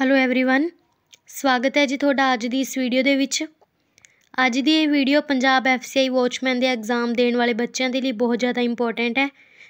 hello everyone ਸਵਾਗਤ ਹੈ ਜੀ ਤੁਹਾਡਾ ਅੱਜ ਦੀ ਇਸ ਵੀਡੀਓ ਦੇ ਵਿੱਚ ਅੱਜ ਦੀ ਇਹ ਵੀਡੀਓ ਪੰਜਾਬ ਐਫਸੀਆਈ ਵਾਚਮੈਨ ਦੇ ਐਗਜ਼ਾਮ ਦੇਣ ਵਾਲੇ ਬੱਚਿਆਂ ਦੇ ਲਈ ਬਹੁਤ ਜ਼ਿਆਦਾ ਇੰਪੋਰਟੈਂਟ ਹੈ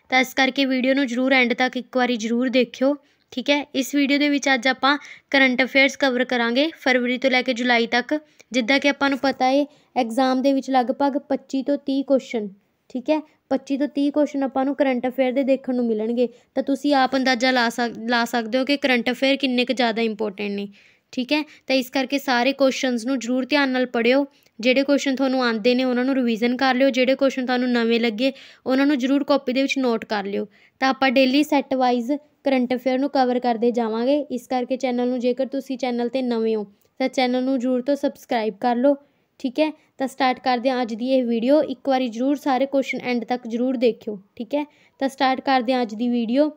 ਤਾਂ ਇਸ ਕਰਕੇ ਵੀਡੀਓ ਨੂੰ ਜਰੂਰ ਐਂਡ ਤੱਕ ਇੱਕ ਵਾਰੀ ਜਰੂਰ ਦੇਖਿਓ ਠੀਕ ਹੈ ਇਸ ਵੀਡੀਓ ਦੇ ਵਿੱਚ ਅੱਜ ਆਪਾਂ ਕਰੰਟ ਅਫੇਅਰਸ ਕਵਰ ਕਰਾਂਗੇ ਫਰਵਰੀ ਤੋਂ ਲੈ ਕੇ ਜੁਲਾਈ ਤੱਕ ਜਿੱਦਾਂ ਕਿ ਆਪਾਂ ਨੂੰ ਪਤਾ ਹੈ ਐਗਜ਼ਾਮ ਦੇ ਵਿੱਚ ਲਗਭਗ 25 ਤੋਂ 30 ਕੁਐਸਚਨ ਠੀਕ ਹੈ 25 ਤੋਂ 30 ਕੁਐਸਚਨ ਆਪਾਂ ਨੂੰ ਕਰੰਟ ਅਫੇਅਰ ਦੇ ਦੇਖਣ ਨੂੰ ਮਿਲਣਗੇ ਤਾਂ ਤੁਸੀਂ ਆਪ ਅੰਦਾਜ਼ਾ ਲਾ ਸਕ ਲਾ ਸਕਦੇ ਹੋ ਕਿ ਕਰੰਟ ਅਫੇਅਰ ਕਿੰਨੇ ਕੁ ਜ਼ਿਆਦਾ ਇੰਪੋਰਟੈਂਟ ਨੇ ਠੀਕ ਹੈ ਤਾਂ ਇਸ ਕਰਕੇ ਸਾਰੇ ਕੁਐਸਚਨਸ ਨੂੰ ਜ਼ਰੂਰ ਧਿਆਨ ਨਾਲ ਪੜਿਓ ਜਿਹੜੇ ਕੁਐਸਚਨ ਤੁਹਾਨੂੰ ਆਉਂਦੇ ਨੇ ਉਹਨਾਂ ਨੂੰ ਰਿਵੀਜ਼ਨ ਕਰ ਲਿਓ ਜਿਹੜੇ ਕੁਐਸਚਨ ਤੁਹਾਨੂੰ ਨਵੇਂ ਲੱਗੇ ਉਹਨਾਂ ਨੂੰ ਜ਼ਰੂਰ ਕਾਪੀ ਦੇ ਵਿੱਚ ਨੋਟ ਕਰ ਲਿਓ ਤਾਂ ਆਪਾਂ daily set wise current affair ਨੂੰ ਕਵਰ ਕਰਦੇ ਜਾਵਾਂਗੇ ਇਸ ਕਰਕੇ ਚੈਨਲ ਨੂੰ ਜੇਕਰ ਤੁਸੀਂ ਚੈਨਲ ਤੇ ਨਵੇਂ ਹੋ ਤਾਂ ਚੈਨਲ ਨੂੰ ਜ਼ਰੂਰ ਤੋਂ ਸਬਸਕ੍ਰਾਈਬ ਕਰ ਲਓ ਠੀਕ ਹੈ ਤਾਂ ਸਟਾਰਟ ਕਰਦੇ ਹਾਂ ਅੱਜ ਦੀ ਇਹ ਵੀਡੀਓ ਇੱਕ ਵਾਰੀ ਜ਼ਰੂਰ ਸਾਰੇ ਕੁਐਸਚਨ ਐਂਡ ਤੱਕ ਜ਼ਰੂਰ ਦੇਖਿਓ ਠੀਕ ਹੈ ਤਾਂ ਸਟਾਰਟ ਕਰਦੇ ਹਾਂ ਅੱਜ ਦੀ ਵੀਡੀਓ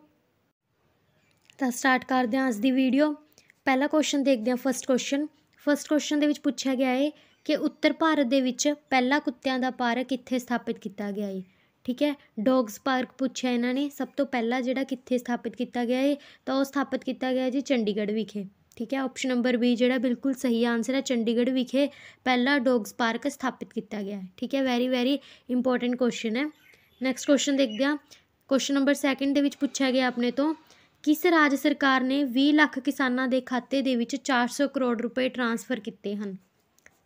ਤਾਂ ਸਟਾਰਟ ਕਰਦੇ ਹਾਂ ਅੱਜ ਦੀ ਵੀਡੀਓ ਪਹਿਲਾ ਕੁਐਸਚਨ ਦੇਖਦੇ ਹਾਂ ਫਰਸਟ ਕੁਐਸਚਨ ਫਰਸਟ ਕੁਐਸਚਨ ਦੇ ਵਿੱਚ ਪੁੱਛਿਆ ਗਿਆ ਹੈ ਕਿ ਉੱਤਰ ਭਾਰਤ ਦੇ ਵਿੱਚ ਪਹਿਲਾ ਕੁੱਤਿਆਂ ਦਾ ਪਾਰਕ ਕਿੱਥੇ ਸਥਾਪਿਤ ਕੀਤਾ ਗਿਆ ਹੈ ਠੀਕ ਹੈ ਡੌਗਸ ਪਾਰਕ ਪੁੱਛਿਆ ਇਹਨਾਂ ਨੇ ਸਭ ਤੋਂ ਪਹਿਲਾ ਜਿਹੜਾ ਕਿੱਥੇ ਸਥਾਪਿਤ ਕੀਤਾ ਗਿਆ ਹੈ ਤਾਂ ਉਹ ਸਥਾਪਿਤ ਕੀਤਾ ਗਿਆ ਜੀ ਚੰਡੀਗੜ੍ਹ ਵਿਖੇ ਠੀਕ ਹੈ ਆਪਸ਼ਨ ਨੰਬਰ ਬੀ ਜਿਹੜਾ ਬਿਲਕੁਲ ਸਹੀ ਆਨਸਰ ਹੈ ਚੰਡੀਗੜ੍ਹ ਵਿਖੇ ਪਹਿਲਾ ਡੌਗਸ ਪਾਰਕ ਸਥਾਪਿਤ ਕੀਤਾ ਗਿਆ ਹੈ ਠੀਕ ਹੈ ਵੈਰੀ ਵੈਰੀ ਇੰਪੋਰਟੈਂਟ ਕੁਐਸਚਨ ਹੈ ਨੈਕਸਟ ਕੁਐਸਚਨ ਦੇਖਦੇ ਹਾਂ ਕੁਐਸਚਨ ਨੰਬਰ 2 ਦੇ ਵਿੱਚ ਪੁੱਛਿਆ ਗਿਆ ਆਪਣੇ ਤੋਂ ਕਿਸ ਰਾਜ ਸਰਕਾਰ ਨੇ 20 ਲੱਖ ਕਿਸਾਨਾਂ ਦੇ ਖਾਤੇ ਦੇ ਵਿੱਚ 400 ਕਰੋੜ ਰੁਪਏ ਟ੍ਰਾਂਸਫਰ ਕੀਤੇ ਹਨ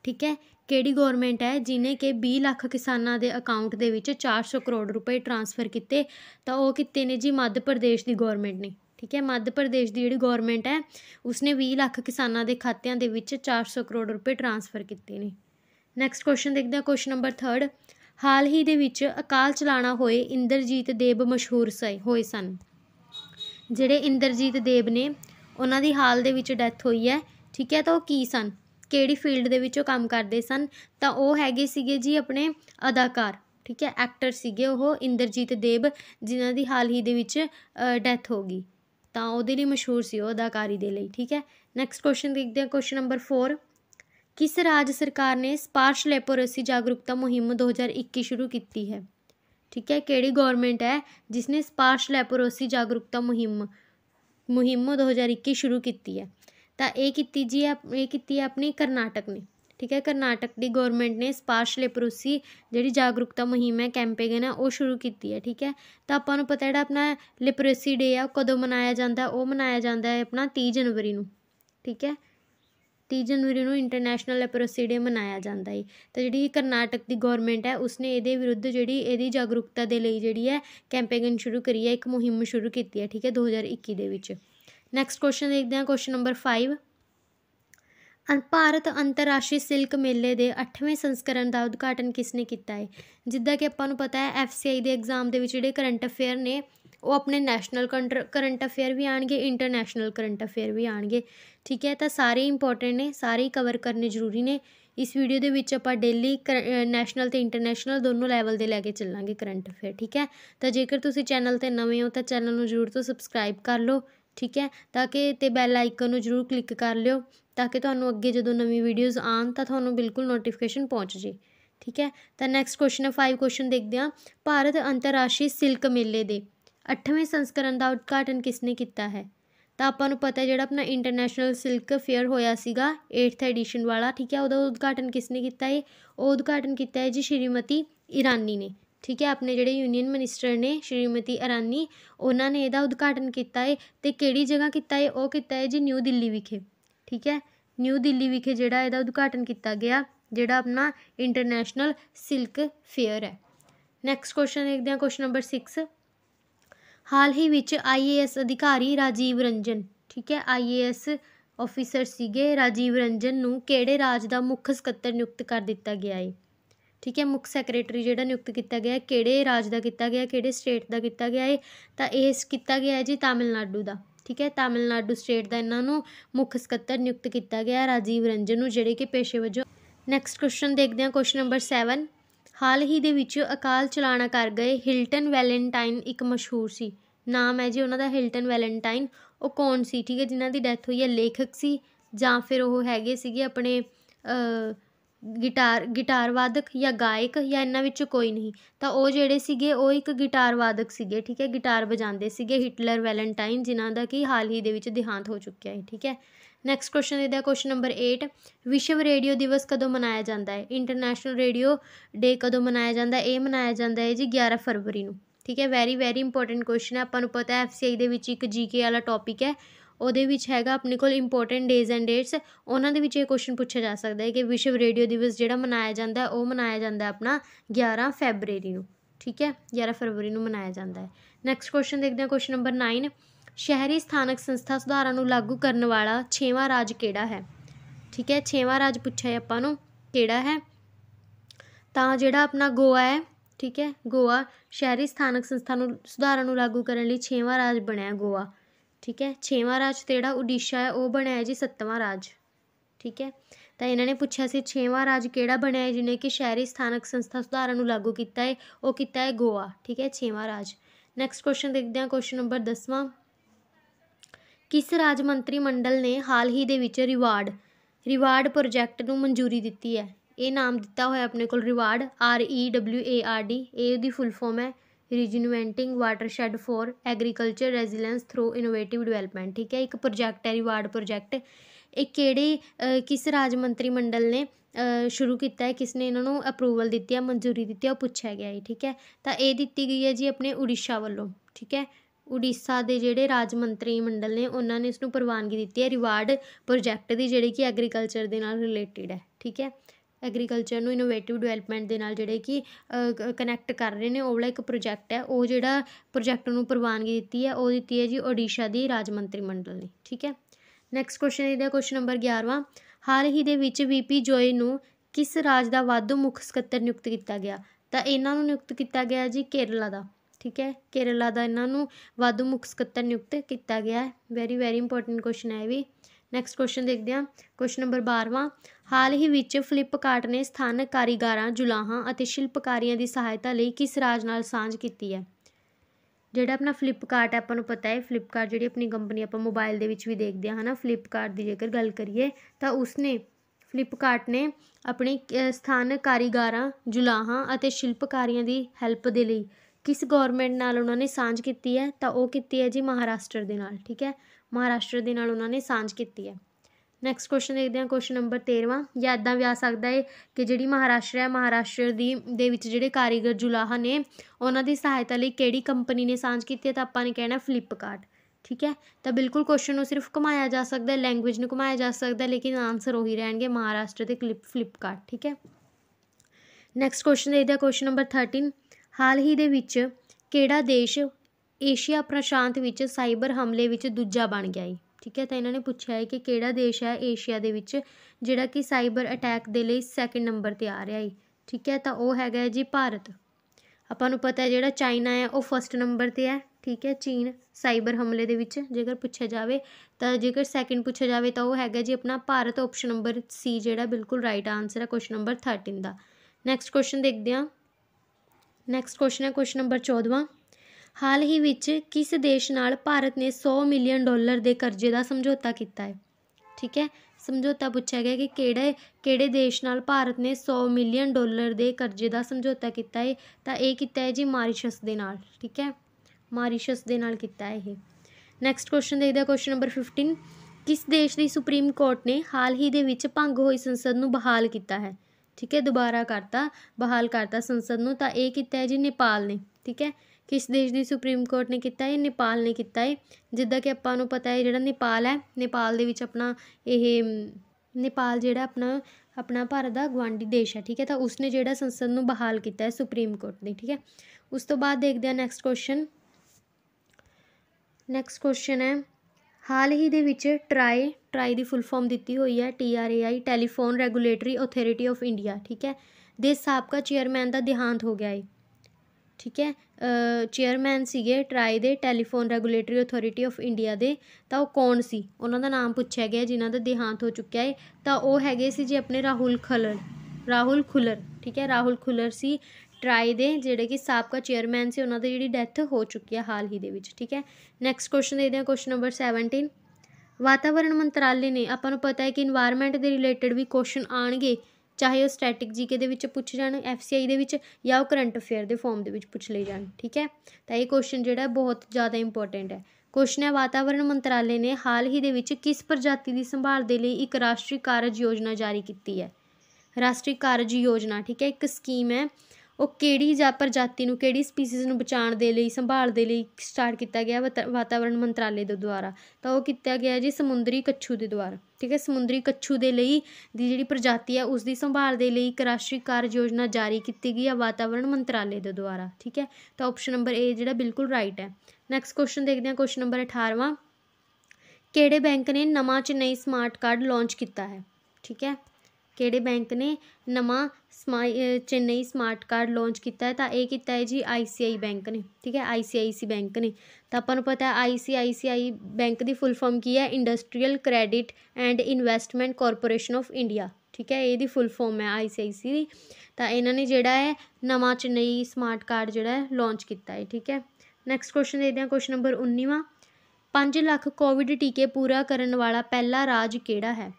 ਠੀਕ ਹੈ ਕਿਹੜੀ ਗਵਰਨਮੈਂਟ ਹੈ ਜਿਨੇ ਕਿ 20 ਲੱਖ ਕਿਸਾਨਾਂ ਦੇ ਅਕਾਊਂਟ ਦੇ ਵਿੱਚ 400 ਕਰੋੜ ਰੁਪਏ ਟ੍ਰਾਂਸਫਰ ਕੀਤੇ ਤਾਂ ਉਹ ਕਿਤੇ ਨੇ ਜੀ ਮੱਧ ਪ੍ਰਦੇਸ਼ ਦੀ ਗਵਰਨਮੈਂਟ ਨੇ ਠੀਕ ਹੈ ਮੱਧ ਪ੍ਰਦੇਸ਼ ਦੀ ਜਿਹੜੀ ਗਵਰਨਮੈਂਟ ਹੈ ਉਸਨੇ 20 ਲੱਖ ਕਿਸਾਨਾਂ ਦੇ ਖਾਤਿਆਂ ਦੇ ਵਿੱਚ 400 ਕਰੋੜ ਰੁਪਏ ਟ੍ਰਾਂਸਫਰ ਕੀਤੇ ਨੇ ਨੈਕਸਟ ਕੁਐਸਚਨ ਦੇਖਦੇ ਹਾਂ ਕੁਐਸਚਨ ਨੰਬਰ 3 ਹਾਲ ਹੀ ਦੇ ਵਿੱਚ ਅਕਾਲ ਚਲਾਣਾ ਹੋਏ ਇੰਦਰਜੀਤ ਦੇਵ ਮਸ਼ਹੂਰ ਸਏ ਹੋਏ ਸਨ ਜਿਹੜੇ ਇੰਦਰਜੀਤ ਦੇਵ ਨੇ ਉਹਨਾਂ ਦੀ ਹਾਲ ਦੇ ਵਿੱਚ ਡੈਥ ਹੋਈ ਹੈ ਠੀਕ ਹੈ ਤਾਂ ਉਹ ਕੀ ਸਨ ਕਿਹੜੀ ਫੀਲਡ ਦੇ ਵਿੱਚ ਉਹ ਕੰਮ ਕਰਦੇ ਸਨ ਤਾਂ ਉਹ ਹੈਗੇ ਸੀਗੇ ਜੀ ਆਪਣੇ ਅਦਾਕਾਰ ਠੀਕ ਹੈ ਐਕਟਰ ਸੀਗੇ ਉਹ ਇੰਦਰਜੀਤ ਦੇਵ ਜਿਨ੍ਹਾਂ ਦੀ ਹਾਲ ਹੀ ਦੇ ਵਿੱਚ ਡੈਥ ਹੋ ਗਈ ਤਾਂ ਉਹਦੇ ਲਈ ਮਸ਼ਹੂਰ ਸੀ ਉਹ ਅਦਾਕਾਰੀ ਦੇ ਲਈ ਠੀਕ ਹੈ ਨੈਕਸਟ ਕੁਐਸਚਨ ਦੇਖਦੇ ਹਾਂ ਕੁਐਸਚਨ ਨੰਬਰ 4 ਕਿਸ ਰਾਜ ਸਰਕਾਰ ਨੇ ਸਪਾਰਸ਼ ਲੈਪੋਰੇਸੀ ਜਾਗਰੂਕਤਾ ਮੁਹਿੰਮ 2021 ਸ਼ੁਰੂ ਕੀਤੀ ਹੈ ਠੀਕ ਹੈ ਕਿਹੜੀ ਗਵਰਨਮੈਂਟ ਹੈ ਜਿਸ ਨੇ ਸਪਾਰਸ਼ ਲੈਪੋਰੇਸੀ ਜਾਗਰੂਕਤਾ ਮੁਹਿੰਮ ਮੁਹਿੰਮ 2021 ਸ਼ੁਰੂ ਕੀਤੀ ਹੈ ਤਾਂ ਇਹ ਕੀਤੀ ਜੀ ਇਹ ਕੀਤੀ ਹੈ ਆਪਣੀ ਕਰਨਾਟਕ ਨੇ ਠੀਕ ਹੈ ਕਰਨਾਟਕ ਦੀ ਗਵਰਨਮੈਂਟ ਨੇ ਸਪਾਰਸ਼ ਲੇਪਰੋਸੀ ਜਿਹੜੀ ਜਾਗਰੂਕਤਾ ਮੁਹਿੰਮ ਹੈ ਕੈਂਪੇਨ ਹੈ ਉਹ ਸ਼ੁਰੂ ਕੀਤੀ ਹੈ ਠੀਕ ਹੈ ਤਾਂ ਆਪਾਂ ਨੂੰ ਪਤਾ ਜਿਹੜਾ ਆਪਣਾ ਲਿਪਰੇਸੀ ਡੇ ਆ ਕਦੋਂ ਮਨਾਇਆ ਜਾਂਦਾ ਉਹ ਮਨਾਇਆ ਜਾਂਦਾ ਹੈ ਆਪਣਾ 30 ਜਨਵਰੀ ਨੂੰ ਠੀਕ ਹੈ 30 ਜਨਵਰੀ ਨੂੰ ਇੰਟਰਨੈਸ਼ਨਲ ਲੈਪਰੋਸੀ ਡੇ ਮਨਾਇਆ ਜਾਂਦਾ ਹੈ ਤਾਂ ਜਿਹੜੀ ਕਰਨਾਟਕ ਦੀ ਗਵਰਨਮੈਂਟ ਹੈ ਉਸਨੇ ਇਹਦੇ ਵਿਰੁੱਧ ਜਿਹੜੀ ਇਹਦੀ ਜਾਗਰੂਕਤਾ ਦੇ ਲਈ ਜਿਹੜੀ ਹੈ ਕੈਂਪੇਨ ਸ਼ੁਰੂ ਕਰੀ ਹੈ ਇੱਕ ਮੁਹਿੰਮ ਸ਼ੁਰੂ ਕੀਤੀ ਹੈ ਠੀਕ ਹੈ 2021 ਦੇ ਵਿੱਚ ਨੈਕਸਟ ਕੁਐਸਚਨ ਦੇਖਦੇ ਹਾਂ ਕੁਐਸਚਨ ਨੰਬਰ 5 ਭਾਰਤ ਅੰਤਰਰਾਸ਼ਟਰੀ ਸਿਲਕ ਮੇਲੇ ਦੇ 8ਵੇਂ ਸੰਸਕਰਨ ਦਾ ਉਦਘਾਟਨ ਕਿਸ ਨੇ ਕੀਤਾ ਹੈ ਜਿੱਦਾਂ ਕਿ ਆਪਾਂ ਨੂੰ ਪਤਾ ਹੈ ਐਫਸੀਆਈ ਦੇ ਐਗਜ਼ਾਮ ਦੇ ਵਿੱਚ ਜਿਹੜੇ ਕਰੰਟ ਅਫੇਅਰ ਨੇ ਉਹ ਆਪਣੇ ਨੈਸ਼ਨਲ ਕਰੰਟ ਅਫੇਅਰ ਵੀ ਆਣਗੇ ਇੰਟਰਨੈਸ਼ਨਲ ਕਰੰਟ ਅਫੇਅਰ ਵੀ ਆਣਗੇ ਠੀਕ ਹੈ ਤਾਂ ਸਾਰੇ ਇੰਪੋਰਟੈਂਟ ਨੇ ਸਾਰੇ ਕਵਰ ਕਰਨੇ ਜ਼ਰੂਰੀ ਨੇ ਇਸ ਵੀਡੀਓ ਦੇ ਵਿੱਚ ਆਪਾਂ ਡੇਲੀ ਨੈਸ਼ਨਲ ਤੇ ਇੰਟਰਨੈਸ਼ਨਲ ਦੋਨੋਂ ਲੈਵਲ ਦੇ ਲੈ ਕੇ ਚੱਲਾਂਗੇ ਕਰੰਟ ਅਫੇਅਰ ਠੀਕ ਹੈ ਤਾਂ ਜੇਕਰ ਤੁਸੀਂ ਚੈਨਲ ਤੇ ਨਵੇਂ ਹੋ ਤਾਂ ਚੈਨਲ ਨੂੰ ਜ਼ਰੂਰ ਤੋਂ ਸਬਸਕ੍ਰਾਈਬ ਕਰ ਲਓ ਠੀਕ ਹੈ ਤਾਂ ਕਿ ਤੇ ਬੈਲ ਆਈਕਨ ਨੂੰ ਜਰੂਰ ਕਲਿੱਕ ਕਰ ਲਿਓ ਤਾਂ ਕਿ ਤੁਹਾਨੂੰ ਅੱਗੇ ਜਦੋਂ ਨਵੀਂ ਵੀਡੀਓਜ਼ ਆਉਣ ਤਾਂ ਤੁਹਾਨੂੰ ਬਿਲਕੁਲ ਨੋਟੀਫਿਕੇਸ਼ਨ ਪਹੁੰਚ ਜੇ ਠੀਕ ਹੈ ਤਾਂ ਨੈਕਸਟ ਕੁਐਸਚਨ ਹੈ 5 ਕੁਐਸਚਨ ਦੇਖਦੇ ਹਾਂ ਭਾਰਤ ਅੰਤਰਰਾਸ਼ਟਰੀ ਸਿਲਕ ਮੇਲੇ ਦੇ 8ਵੇਂ ਸੰਸਕਰਨ ਦਾ ਉਦਘਾਟਨ ਕਿਸ ਨੇ ਕੀਤਾ ਹੈ ਤਾਂ ਆਪਾਂ ਨੂੰ ਪਤਾ ਹੈ ਜਿਹੜਾ ਆਪਣਾ ਇੰਟਰਨੈਸ਼ਨਲ ਸਿਲਕ ਫੇਅਰ ਹੋਇਆ ਸੀਗਾ 8th ਐਡੀਸ਼ਨ ਵਾਲਾ ਠੀਕ ਹੈ ਉਹਦਾ ਉਦਘਾਟਨ ਕਿਸ ਨੇ ਕੀਤਾ ਹੈ ਉਹ ਉਦਘਾਟਨ ਕੀਤਾ ਹੈ ਜੀ ਸ਼੍ਰੀਮਤੀ ਇਰਾਨੀ ਨੇ ਠੀਕ ਹੈ ਆਪਣੇ ਜਿਹੜੇ ਯੂਨੀਅਨ ਮਨਿਸਟਰ ਨੇ ਸ਼੍ਰੀਮਤੀ ਇਰਾਨੀ ਉਹਨਾਂ ਨੇ ਇਹਦਾ ਉਦਘਾਟਨ ਕੀਤਾ ਹੈ ਤੇ ਕਿਹੜੀ ਜਗ੍ਹਾ ਕੀਤਾ ਹੈ ਉਹ ਕੀਤਾ ਹੈ ਜੀ ਨਿਊ ਦਿੱਲੀ ਵਿਖੇ ਠੀਕ ਹੈ ਨਿਊ ਦਿੱਲੀ ਵਿਖੇ ਜਿਹੜਾ ਇਹਦਾ ਉਦਘਾਟਨ ਕੀਤਾ ਗਿਆ ਜਿਹੜਾ ਆਪਣਾ ਇੰਟਰਨੈਸ਼ਨਲ ਸਿਲਕ ਫੇਅਰ ਹੈ ਨੈਕਸਟ ਕੁਐਸਚਨ ਦੇਖਦੇ ਹਾਂ ਕੁਐਸਚਨ ਨੰਬਰ 6 ਹਾਲ ਹੀ ਵਿੱਚ ਆਈਏਐਸ ਅਧਿਕਾਰੀ ਰਾਜੀਵ ਰੰਜਨ ਠੀਕ ਹੈ ਆਈਏਐਸ ਆਫੀਸਰ ਸੀਗੇ ਰਾਜੀਵ ਰੰਜਨ ਨੂੰ ਕਿਹੜੇ ਰਾਜ ਦਾ ਮੁੱਖ ਸਕੱਤਰ ਨਿਯੁਕਤ ਕਰ ਦਿੱਤਾ ਗਿਆ ਹੈ ਠੀਕ ਹੈ ਮੁੱਖ ਸੈਕਟਰੀ ਜਿਹੜਾ ਨਿਯੁਕਤ ਕੀਤਾ ਗਿਆ ਹੈ ਕਿਹੜੇ ਰਾਜ ਦਾ ਕੀਤਾ ਗਿਆ ਕਿਹੜੇ ਸਟੇਟ ਦਾ ਕੀਤਾ ਗਿਆ ਹੈ ਤਾਂ ਇਹ ਕੀਤਾ ਗਿਆ ਹੈ ਜੀ ਤਾਮਿਲਨਾਡੂ ਦਾ ਠੀਕ ਹੈ ਤਾਮਿਲਨਾਡੂ ਸਟੇਟ ਦਾ ਇਹਨਾਂ ਨੂੰ ਮੁੱਖ ਸਕੱਤਰ ਨਿਯੁਕਤ ਕੀਤਾ ਗਿਆ ਰਾਜੀਵ ਰੰਜਨ ਨੂੰ ਜਿਹੜੇ ਕਿ ਪੇਸ਼ੇ ਵਜੋਂ ਨੈਕਸਟ ਕੁਐਸਚਨ ਦੇਖਦੇ ਹਾਂ ਕੁਐਸਚਨ ਨੰਬਰ 7 ਹਾਲ ਹੀ ਦੇ ਵਿੱਚ ਅਕਾਲ ਚਲਾਣਾ ਕਰ ਗਏ ਹਿਲਟਨ ਵੈਲੈਂਟਾਈਨ ਇੱਕ ਮਸ਼ਹੂਰ ਸੀ ਨਾਮ ਹੈ ਜੀ ਉਹਨਾਂ ਦਾ ਹਿਲਟਨ ਵੈਲੈਂਟਾਈਨ ਉਹ ਕੌਣ ਸੀ ਠੀਕ ਹੈ ਜਿਨ੍ਹਾਂ ਦੀ ਡੈਥ ਹੋਈ ਹੈ ਲੇਖਕ ਸੀ ਜਾਂ ਫਿਰ ਉਹ ਹੈਗੇ ਸੀਗੇ ਆਪਣੇ ਗਿਟਾਰ ਗਿਟਾਰ ਵਾਦਕ ਜਾਂ ਗਾਇਕ ਜਾਂ ਇਹਨਾਂ ਵਿੱਚੋਂ ਕੋਈ ਨਹੀਂ ਤਾਂ ਉਹ ਜਿਹੜੇ ਸੀਗੇ ਉਹ ਇੱਕ ਗਿਟਾਰ ਵਾਦਕ ਸੀਗੇ ਠੀਕ ਹੈ ਗਿਟਾਰ ਵਜਾਉਂਦੇ ਸੀਗੇ ਹਿਟਲਰ ਵੈਲੈਂਟਾਈਨ ਜਿਨ੍ਹਾਂ ਦਾ ਕਿ ਹਾਲ ਹੀ ਦੇ ਵਿੱਚ ਦਿਹਾਂਤ ਹੋ ਚੁੱਕਿਆ ਹੈ ਠੀਕ ਹੈ ਨੈਕਸਟ ਕੁਐਸਚਨ ਇਹਦਾ ਕੁਐਸਚਨ ਨੰਬਰ 8 ਵਿਸ਼ਵ ਰੇਡੀਓ ਦਿਵਸ ਕਦੋਂ ਮਨਾਇਆ ਜਾਂਦਾ ਹੈ ਇੰਟਰਨੈਸ਼ਨਲ ਰੇਡੀਓ ਡੇ ਕਦੋਂ ਮਨਾਇਆ ਜਾਂਦਾ ਹੈ ਇਹ ਮਨਾਇਆ ਜਾਂਦਾ ਹੈ ਜੀ 11 ਫਰਵਰੀ ਨੂੰ ਠੀਕ ਹੈ ਵੈਰੀ ਵੈਰੀ ਇੰਪੋਰਟੈਂਟ ਕੁਐਸਚਨ ਹੈ ਆਪਾਂ ਨੂੰ ਪਤਾ ਹੈ ਐਫਸੀਆਈ ਦੇ ਵਿੱਚ ਇੱਕ ਜੀਕੇ ਵਾਲਾ ਟੌਪਿਕ ਹੈ ਉਹਦੇ ਵਿੱਚ ਹੈਗਾ ਆਪਣੇ ਕੋਲ ਇੰਪੋਰਟੈਂਟ ਡੇਜ਼ ਐਂਡ ਡੇਟਸ ਉਹਨਾਂ ਦੇ ਵਿੱਚ ਇਹ ਕੁਐਸਚਨ ਪੁੱਛਿਆ ਜਾ ਸਕਦਾ ਹੈ ਕਿ ਵਿਸ਼ਵ ਰੇਡੀਓ ਦਿਵਸ ਜਿਹੜਾ ਮਨਾਇਆ ਜਾਂਦਾ ਉਹ ਮਨਾਇਆ ਜਾਂਦਾ ਆਪਣਾ 11 ਫੈਬਰੇਰੀ ਨੂੰ ਠੀਕ ਹੈ 11 ਫਰਵਰੀ ਨੂੰ ਮਨਾਇਆ ਜਾਂਦਾ ਹੈ ਨੈਕਸਟ ਕੁਐਸਚਨ ਦੇਖਦੇ ਹਾਂ ਕੁਐਸਚਨ ਨੰਬਰ 9 ਸ਼ਹਿਰੀ ਸਥਾਨਕ ਸੰਸਥਾ ਸੁਧਾਰਾਂ ਨੂੰ ਲਾਗੂ ਕਰਨ ਵਾਲਾ 6ਵਾਂ ਰਾਜ ਕਿਹੜਾ ਹੈ ਠੀਕ ਹੈ 6ਵਾਂ ਰਾਜ ਪੁੱਛਿਆ ਆਪਾਂ ਨੂੰ ਕਿਹੜਾ ਹੈ ਤਾਂ ਜਿਹੜਾ ਆਪਣਾ ਗੋਆ ਹੈ ਠੀਕ ਹੈ ਗੋਆ ਸ਼ਹਿਰੀ ਸਥਾਨਕ ਸੰਸਥਾ ਨੂੰ ਸੁਧਾਰਾਂ ਨੂੰ ਲਾਗੂ ਕਰਨ ਲਈ 6ਵਾਂ ਰਾਜ ਬਣਿਆ ਗੋਆ ਠੀਕ ਹੈ ਛੇਵਾਂ ਰਾਜ ਤੇ ਜਿਹੜਾ ਹੈ ਉਹ ਬਣਿਆ ਜੀ ਸੱਤਵਾਂ ਰਾਜ ਠੀਕ ਹੈ ਤਾਂ ਇਹਨਾਂ ਨੇ ਪੁੱਛਿਆ ਸੀ ਛੇਵਾਂ ਰਾਜ ਕਿਹੜਾ ਬਣਿਆ ਹੈ ਜਿਹਨੇ ਕਿ ਸ਼ਹਿਰੀ ਸਥਾਨਕ ਸੰਸਥਾ ਸੁਧਾਰਾਂ ਨੂੰ ਲਾਗੂ ਕੀਤਾ ਹੈ ਉਹ ਕੀਤਾ ਹੈ ਗੋਆ ਠੀਕ ਹੈ ਛੇਵਾਂ ਰਾਜ ਨੈਕਸਟ ਕੁਐਸਚਨ ਦੇਖਦੇ ਹਾਂ ਕੁਐਸਚਨ ਨੰਬਰ 10ਵਾਂ ਕਿਸ ਰਾਜ ਮੰਤਰੀ ਮੰਡਲ ਨੇ ਹਾਲ ਹੀ ਦੇ ਵਿੱਚ ਰਿਵਾਰਡ ਰਿਵਾਰਡ ਪ੍ਰੋਜੈਕਟ ਨੂੰ ਮਨਜ਼ੂਰੀ ਦਿੱਤੀ ਹੈ ਇਹ ਨਾਮ ਦਿੱਤਾ ਹੋਇਆ ਆਪਣੇ ਕੋਲ reward R E W A R D ਇਹ ਉਹਦੀ ਫੁੱਲ ਫਾਰਮ ਹੈ reinventing watershed for agriculture resilience through innovative development ਠੀਕ ਹੈ ਇੱਕ ਪ੍ਰੋਜੈਕਟ ਹੈ ਰਿਵਾਰਡ ਪ੍ਰੋਜੈਕਟ ਇਹ ਕਿਹੜੇ ਕਿਸ ਰਾਜ ਮੰਤਰੀ ਮੰਡਲ ਨੇ ਸ਼ੁਰੂ ਕੀਤਾ ਹੈ ਕਿਸ ਨੇ ਇਹਨਾਂ ਨੂੰ ਅਪਰੂਵਲ ਦਿੱਤੀ ਹੈ ਮਨਜ਼ੂਰੀ ਦਿੱਤੀ ਹੈ ਉਹ ਪੁੱਛਿਆ ਗਿਆ ਹੈ ਠੀਕ ਹੈ ਤਾਂ ਇਹ ਦਿੱਤੀ ਗਈ ਹੈ ਜੀ ਆਪਣੇ ਉੜੀਸਾ ਵੱਲੋਂ ਠੀਕ ਹੈ ਉੜੀਸਾ ਦੇ ਜਿਹੜੇ ਰਾਜ ਮੰਤਰੀ ਮੰਡਲ ਨੇ ਉਹਨਾਂ ਨੇ ਇਸ ਨੂੰ ਪ੍ਰਵਾਨਗੀ ਦਿੱਤੀ ਹੈ ਰਿਵਾਰਡ ਪ੍ਰੋਜੈਕਟ ਦੀ ਜਿਹੜੀ ਕਿ ਐਗਰੀਕਲਚਰ ਦੇ ਨਾਲ ਰਿਲੇਟਡ ਹੈ ਠੀਕ ਹੈ ਐਗਰੀਕਲਚਰ ਨੂੰ ਇਨੋਵੇਟਿਵ ਡਿਵੈਲਪਮੈਂਟ ਦੇ ਨਾਲ ਜਿਹੜੇ ਕਿ ਕਨੈਕਟ ਕਰ ਰਹੇ ਨੇ ਉਹ ਵਾਲਾ ਇੱਕ ਪ੍ਰੋਜੈਕਟ ਹੈ ਉਹ ਜਿਹੜਾ ਪ੍ਰੋਜੈਕਟ ਨੂੰ ਪ੍ਰਵਾਨਗੀ ਦਿੱਤੀ ਹੈ ਉਹ ਦਿੱਤੀ ਹੈ ਜੀ ਓਡੀਸ਼ਾ ਦੀ ਰਾਜ ਮੰਤਰੀ ਮੰਡਲ ਨੇ ਠੀਕ ਹੈ ਨੈਕਸਟ ਕੁਐਸਚਨ ਇਹਦਾ ਕੁਐਸਚਨ ਨੰਬਰ 11ਵਾਂ ਹਾਲ ਹੀ ਦੇ ਵਿੱਚ ਵੀਪੀ ਜੋਏ ਨੂੰ ਕਿਸ ਰਾਜ ਦਾ ਵਾਧੂ ਮੁੱਖ ਸਕੱਤਰ ਨਿਯੁਕਤ ਕੀਤਾ ਗਿਆ ਤਾਂ ਇਹਨਾਂ ਨੂੰ ਨਿਯੁਕਤ ਕੀਤਾ ਗਿਆ ਜੀ ਕੇਰਲਾ ਦਾ ਠੀਕ ਹੈ ਕੇਰਲਾ ਦਾ ਇਹਨਾਂ ਨੂੰ ਵਾਧੂ ਮੁੱਖ ਸਕੱਤਰ ਨਿਯੁਕਤ ਕੀਤਾ ਗਿਆ ਹੈ ਵੈਰੀ ਵੈਰੀ ਇੰਪੋਰਟੈਂਟ ਕੁਐਸਚਨ ਹੈ ਵੀ ਨੈਕਸਟ ਕੁਐਸਚਨ ਦੇਖਦੇ ਹਾਂ ਕੁਐਸਚਨ ਨੰਬਰ 12ਵਾਂ ਹਾਲ ਹੀ ਵਿੱਚ ਫਲਿੱਪਕਾਰਟ ਨੇ ਸਥਾਨਕ ਕਾਰੀਗਰਾਂ ਜੁਲਾਹਾਂ ਅਤੇ ਸ਼ਿਲਪਕਾਰੀਆਂ ਦੀ ਸਹਾਇਤਾ ਲਈ ਕਿਸ ਰਾਜ ਨਾਲ ਸਾਂਝ ਕੀਤੀ ਹੈ ਜਿਹੜਾ ਆਪਣਾ ਫਲਿੱਪਕਾਰਟ ਆਪਾਂ ਨੂੰ ਪਤਾ ਹੈ ਫਲਿੱਪਕਾਰਟ ਜਿਹੜੀ ਆਪਣੀ ਕੰਪਨੀ ਆਪਾਂ ਮੋਬਾਈਲ ਦੇ ਵਿੱਚ ਵੀ ਦੇਖਦੇ ਹਾਂ ਹਨਾ ਫਲਿੱਪਕਾਰਟ ਦੀ ਜੇਕਰ ਗੱਲ ਕਰੀਏ ਤਾਂ ਉਸਨੇ ਫਲਿੱਪਕਾਰਟ ਨੇ ਆਪਣੇ ਸਥਾਨਕ ਕਾਰੀਗਰਾਂ ਜੁਲਾਹਾਂ ਅਤੇ ਸ਼ਿਲਪਕਾਰੀਆਂ ਦੀ ਹੈਲਪ ਦੇ ਲਈ ਕਿਸ ਗਵਰਨਮੈਂਟ ਨਾਲ ਉਹਨਾਂ ਨੇ ਸਾਂਝ ਕੀਤੀ ਹੈ ਤਾਂ ਉਹ ਕੀਤੀ ਹੈ ਜੀ ਮਹਾਰਾਸ਼ਟਰ ਦੇ ਨਾਲ ਠੀਕ ਹੈ ਮਹਾਰਾਸ਼ਟਰ ਦੇ ਨਾਲ ਉਹਨਾਂ ਨੇ ਸਾਂਝ ਕੀਤੀ ਹੈ ਨੈਕਸਟ ਕੁਐਸਚਨ ਦੇਖਦੇ ਹਾਂ ਕੁਐਸਚਨ ਨੰਬਰ 13ਵਾਂ ਜਾਂ ਇਦਾਂ ਵੀ ਆ ਸਕਦਾ ਹੈ ਕਿ ਜਿਹੜੀ ਮਹਾਰਾਸ਼ਟਰ ਹੈ ਮਹਾਰਾਸ਼ਟਰ ਦੀ ਦੇ ਵਿੱਚ ਜਿਹੜੇ ਕਾਰੀਗਰ ਜੁਲਾਹਾ ਨੇ ਉਹਨਾਂ ਦੀ ਸਹਾਇਤਾ ਲਈ ਕਿਹੜੀ ਕੰਪਨੀ ਨੇ ਸਾਂਝ ਕੀਤੀ ਹੈ ਤਾਂ ਆਪਾਂ ਨੇ ਕਹਿਣਾ ਫਲਿੱਪਕਾਰਟ ਠੀਕ ਹੈ ਤਾਂ ਬਿਲਕੁਲ ਕੁਐਸਚਨ ਨੂੰ ਸਿਰਫ ਘੁਮਾਇਆ ਜਾ ਸਕਦਾ ਹੈ ਲੈਂਗੁਏਜ ਨੂੰ ਘੁਮਾਇਆ ਜਾ ਸਕਦਾ ਹੈ ਲੇਕਿਨ ਆਨਸਰ ਉਹੀ ਰਹਿਣਗੇ ਮਹਾਰਾਸ਼ਟਰ ਦੇ ਕਲਿੱਪ ਫਲਿੱਪਕਾਰਟ ਠੀਕ ਹੈ ਨੈਕਸਟ ਕੁਐਸਚਨ ਦੇਖਦੇ ਹਾਂ ਕੁਐਸਚਨ ਨੰਬਰ 13 ਹਾਲ ਹੀ ਦੇ ਵਿੱਚ ਕਿਹੜਾ ਦੇਸ਼ ਏਸ਼ੀਆ ਪ੍ਰਸ਼ਾਂਤ ਵਿੱਚ ਸਾਈਬਰ ਹਮਲੇ ਵਿੱਚ ਦੂਜਾ ਬਣ ਗਿਆ ਹੈ ਠੀਕ ਹੈ ਤਾਂ ਇਹਨਾਂ ਨੇ ਪੁੱਛਿਆ ਹੈ ਕਿ ਕਿਹੜਾ ਦੇਸ਼ ਹੈ ਏਸ਼ੀਆ ਦੇ ਵਿੱਚ ਜਿਹੜਾ ਕਿ ਸਾਈਬਰ ਅਟੈਕ ਦੇ ਲਈ ਸੈਕੰਡ ਨੰਬਰ ਤੇ ਆ ਰਿਹਾ ਹੈ ਠੀਕ ਹੈ ਤਾਂ ਉਹ ਹੈਗਾ ਜੀ ਭਾਰਤ ਆਪਾਂ ਨੂੰ ਪਤਾ ਹੈ ਜਿਹੜਾ ਚਾਈਨਾ ਹੈ ਉਹ ਫਸਟ ਨੰਬਰ ਤੇ ਹੈ ਠੀਕ ਹੈ ਚੀਨ ਸਾਈਬਰ ਹਮਲੇ ਦੇ ਵਿੱਚ ਜੇਕਰ ਪੁੱਛਿਆ ਜਾਵੇ ਤਾਂ ਜੇਕਰ ਸੈਕਿੰਡ ਪੁੱਛਿਆ ਜਾਵੇ ਤਾਂ ਉਹ ਹੈਗਾ ਜੀ ਆਪਣਾ ਭਾਰਤ ਆਪਸ਼ਨ ਨੰਬਰ ਸੀ ਜਿਹੜਾ ਬਿਲਕੁਲ ਰਾਈਟ ਆਨਸਰ ਹੈ ਕੁਐਸਚਨ ਨੰਬਰ 13 ਦਾ ਨੈਕਸਟ ਕੁਐਸਚਨ ਦੇਖਦੇ ਹਾਂ ਨੈਕਸਟ ਕੁਐਸਚਨ ਹੈ ਕੁਐਸਚਨ ਨੰਬਰ 14ਵਾਂ ਹਾਲ ਹੀ ਵਿੱਚ ਕਿਸ ਦੇਸ਼ ਨਾਲ ਭਾਰਤ ਨੇ 100 ਮਿਲੀਅਨ ਡਾਲਰ ਦੇ ਕਰਜ਼ੇ ਦਾ ਸਮਝੌਤਾ ਕੀਤਾ ਹੈ ਠੀਕ ਹੈ ਸਮਝੌਤਾ ਪੁੱਛਿਆ ਗਿਆ ਕਿ ਕਿਹੜੇ ਕਿਹੜੇ ਦੇਸ਼ ਨਾਲ ਭਾਰਤ ਨੇ 100 ਮਿਲੀਅਨ ਡਾਲਰ ਦੇ ਕਰਜ਼ੇ ਦਾ ਸਮਝੌਤਾ ਕੀਤਾ ਹੈ ਤਾਂ ਇਹ ਕੀਤਾ ਹੈ ਜੀ ਮਾਰੀਸ਼ਸ ਦੇ ਨਾਲ ਠੀਕ ਹੈ ਮਾਰੀਸ਼ਸ ਦੇ ਨਾਲ ਕੀਤਾ ਹੈ ਇਹ ਨੈਕਸਟ ਕੁਐਸਚਨ ਦੇਖਦੇ ਕੁਐਸਚਨ ਨੰਬਰ 15 ਕਿਸ ਦੇਸ਼ ਦੀ ਸੁਪਰੀਮ ਕੋਰਟ ਨੇ ਹਾਲ ਹੀ ਦੇ ਵਿੱਚ ਭੰਗ ਹੋਈ ਸੰਸਦ ਨੂੰ ਬਹਾਲ ਕੀਤਾ ਹੈ ਠੀਕ ਹੈ ਦੁਬਾਰਾ ਕਰਤਾ ਬਹਾਲ ਕਰਤਾ ਸੰਸਦ ਨੂੰ ਤਾਂ ਇਹ ਕੀਤਾ ਹੈ ਜੀ ਨੇਪਾਲ ਨੇ ਠੀਕ ਹੈ ਕਿਸ ਦੇਸ਼ ਦੀ ਸੁਪਰੀਮ ਕੋਰਟ ਨੇ ਕੀਤਾ ਹੈ ਨੇਪਾਲ ਨੇ ਕੀਤਾ ਹੈ ਜਿੱਦਾਂ ਕਿ ਆਪਾਂ ਨੂੰ ਪਤਾ ਹੈ ਜਿਹੜਾ ਨੇਪਾਲ ਹੈ ਨੇਪਾਲ ਦੇ ਵਿੱਚ ਆਪਣਾ ਇਹ ਨੇਪਾਲ ਜਿਹੜਾ ਆਪਣਾ ਆਪਣਾ ਭਾਰਤ ਦਾ ਗਵਾਂਡੀ ਦੇਸ਼ ਹੈ ਠੀਕ ਹੈ ਤਾਂ ਉਸਨੇ ਜਿਹੜਾ ਸੰਸਦ ਨੂੰ ਬਹਾਲ ਕੀਤਾ ਹੈ ਸੁਪਰੀਮ ਕੋਰਟ ਨੇ ਠੀਕ ਹੈ ਉਸ ਤੋਂ ਬਾਅਦ ਦੇਖਦੇ ਹਾਂ ਨੈਕਸਟ ਕੁਐਸਚਨ ਨੈਕਸਟ ਕੁਐਸਚਨ ਹੈ ਹਾਲ ਹੀ ਦੇ ਵਿੱਚ ਟਰਾਈ ਟਰਾਈ ਦੀ ਫੁੱਲ ਫਾਰਮ ਦਿੱਤੀ ਹੋਈ ਹੈ T R A I telephone regulatory authority of India ਠੀਕ ਹੈ ਦੇ ਸਾਬਕਾ ਚੇਅਰਮੈਨ ਦਾ ਦਿਹਾਂਤ ਹੋ ਗਿਆ ਹੈ ਠੀਕ ਹੈ ਚੇਅਰਮੈਨ ਸੀਗੇ ਟ੍ਰਾਈ ਦੇ telephone regulatory authority of India ਦੇ ਤਾਂ ਉਹ ਕੌਣ ਸੀ ਉਹਨਾਂ ਦਾ ਨਾਮ ਪੁੱਛਿਆ ਗਿਆ ਜਿਨ੍ਹਾਂ ਦਾ ਦੇਹਾਂਤ ਹੋ ਚੁੱਕਿਆ ਹੈ ਤਾਂ ਉਹ ਹੈਗੇ ਸੀ ਜੀ ਆਪਣੇ ਰਾਹੁਲ ਖਲਰ ਰਾਹੁਲ ਖੁਲਰ ਠੀਕ ਹੈ ਰਾਹੁਲ ਖੁਲਰ ਸੀ ਟ੍ਰਾਈ ਦੇ ਜਿਹੜੇ ਕਿ ਸਾਬਕਾ ਚੇਅਰਮੈਨ ਸੀ ਉਹਨਾਂ ਦੀ ਜਿਹੜੀ ਡੈਥ ਹੋ ਚੁੱਕੀ ਹੈ ਹਾਲ ਹੀ ਦੇ ਵਿੱਚ ਠੀਕ ਹੈ ਨੈਕਸਟ ਕੁਐਸਚਨ ਦੇ ਦਿਆਂ ਕੁਐਸਚਨ ਨੰਬਰ 17 ਵਾਤਾਵਰਣ ਮੰਤਰਾਲੇ ਨੇ ਆਪਾਂ ਨੂੰ ਪਤਾ ਹੈ ਕਿ এনवायरमेंट ਦੇ ਰਿਲੇਟਡ ਵੀ ਕੁਐਸਚਨ ਆਣਗੇ ਚਾਹੇ ਉਹ ਸਟੈਟਿਕ ਜੀਕੇ ਦੇ ਵਿੱਚ ਪੁੱਛ ਜਾਣ ਐਫਸੀਆਈ ਦੇ ਵਿੱਚ ਜਾਂ ਉਹ ਕਰੰਟ ਅਫੇਅਰ ਦੇ ਫਾਰਮ ਦੇ ਵਿੱਚ ਪੁੱਛ ਲਈ ਜਾਣ ਠੀਕ ਹੈ ਤਾਂ ਇਹ ਕੁਐਸਚਨ ਜਿਹੜਾ ਬਹੁਤ ਜ਼ਿਆਦਾ ਇੰਪੋਰਟੈਂਟ ਹੈ ਕੁਐਸਚਨ ਹੈ ਵਾਤਾਵਰਣ ਮੰਤਰਾਲੇ ਨੇ ਹਾਲ ਹੀ ਦੇ ਵਿੱਚ ਕਿਸ ਪ੍ਰਜਾਤੀ ਦੀ ਸੰਭਾਲ ਦੇ ਲਈ ਇੱਕ ਰਾਸ਼ਟਰੀ ਕਾਰਜ ਯੋਜਨਾ ਜਾਰੀ ਕੀਤੀ ਹੈ ਰਾਸ਼ਟਰੀ ਕਾਰਜ ਯੋਜਨਾ ਠੀਕ ਹੈ ਇੱਕ ਸਕੀਮ ਹੈ ਉਹ ਕਿਹੜੀ ਜਾਂ ਪ੍ਰਜਾਤੀ ਨੂੰ ਕਿਹੜੀ ਸਪੀਸੀਜ਼ ਨੂੰ ਬਚਾਉਣ ਦੇ ਲਈ ਸੰਭਾਲ ਦੇ ਲਈ ਸਟਾਰਟ ਕੀਤਾ ਗਿਆ ਵਾਤਾਵਰਣ ਮੰਤਰਾਲੇ ਦੇ ਦੁਆਰਾ ਤਾਂ ਉਹ ਕੀਤਾ ਗਿਆ ਜੀ ਸਮੁੰਦਰੀ ਕੱਛੂ ਦੇ ਦੁਆਰਾ ਠੀਕ ਹੈ ਸਮੁੰਦਰੀ ਕੱਛੂ ਦੇ ਲਈ ਦੀ ਜਿਹੜੀ ਪ੍ਰਜਾਤੀ ਹੈ ਉਸ ਦੀ ਸੰਭਾਲ ਦੇ ਲਈ ਇੱਕ ਰਾਸ਼ਟਰੀ ਕਾਰਜ ਯੋਜਨਾ ਜਾਰੀ ਕੀਤੀ ਗਈ ਹੈ ਵਾਤਾਵਰਣ ਮੰਤਰਾਲੇ ਦੇ ਦੁਆਰਾ ਠੀਕ ਹੈ ਤਾਂ ਆਪਸ਼ਨ ਨੰਬਰ ਏ ਜਿਹੜਾ ਬਿਲਕੁਲ ਰਾਈਟ ਹੈ ਨੈਕਸਟ ਕੁਐਸਚਨ ਦੇਖਦੇ ਹਾਂ ਕੁਐਸਚਨ ਨੰਬਰ 18ਵਾਂ ਕਿਹੜੇ ਬੈਂਕ ਨੇ ਨਵਾਂ ਚ ਨਈ ਸਮਾਰਟ ਕਾਰਡ ਲਾਂਚ ਕੀਤਾ ਹੈ ਠੀਕ ਹੈ ਕਿਹੜੇ ਬੈਂਕ ਨੇ ਨਵਾਂ ਚੇਨਈ ਸਮਾਰਟ ਕਾਰਡ ਲਾਂਚ ਕੀਤਾ ਹੈ ਤਾਂ ਇਹ ਕੀਤਾ ਹੈ ਜੀ ਆਈਸੀਆਈ ਬੈਂਕ ਨੇ ਠੀਕ ਹੈ ਆਈਸੀਆਈਸੀ ਬੈਂਕ ਨੇ ਤਾਂ ਆਪਾਂ ਨੂੰ ਪਤਾ ਹੈ ਆਈਸੀਆਈਸੀਆਈ ਬੈਂਕ ਦੀ ਫੁੱਲ ਫਾਰਮ ਕੀ ਹੈ industrial credit and investment corporation of India ਠੀਕ ਹੈ ਇਹਦੀ ਫੁੱਲ ਫਾਰਮ ਹੈ ਆਈਸੀਆਈਸੀ ਦੀ ਤਾਂ ਇਹਨਾਂ ਨੇ ਜਿਹੜਾ ਹੈ ਨਵਾਂ ਚੇਨਈ ਸਮਾਰਟ ਕਾਰਡ ਜਿਹੜਾ ਹੈ ਲਾਂਚ ਕੀਤਾ ਹੈ ਠੀਕ ਹੈ ਨੈਕਸਟ ਕੁਐਸਚਨ ਦੇਖਦੇ ਹਾਂ ਕੁਐਸਚਨ ਨੰਬਰ 19ਵਾਂ 5 ਲੱਖ ਕੋਵਿਡ ਟੀਕੇ ਪੂਰਾ ਕਰਨ ਵਾਲਾ ਪਹਿਲਾ ਰਾਜ ਕਿਹੜਾ ਹੈ